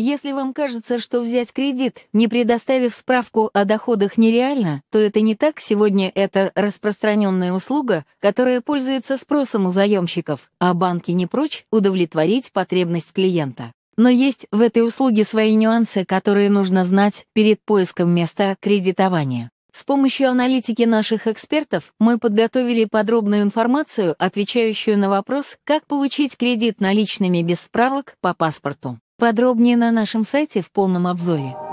Если вам кажется, что взять кредит, не предоставив справку о доходах, нереально, то это не так, сегодня это распространенная услуга, которая пользуется спросом у заемщиков, а банки не прочь удовлетворить потребность клиента. Но есть в этой услуге свои нюансы, которые нужно знать перед поиском места кредитования. С помощью аналитики наших экспертов мы подготовили подробную информацию, отвечающую на вопрос, как получить кредит наличными без справок по паспорту. Подробнее на нашем сайте в полном обзоре.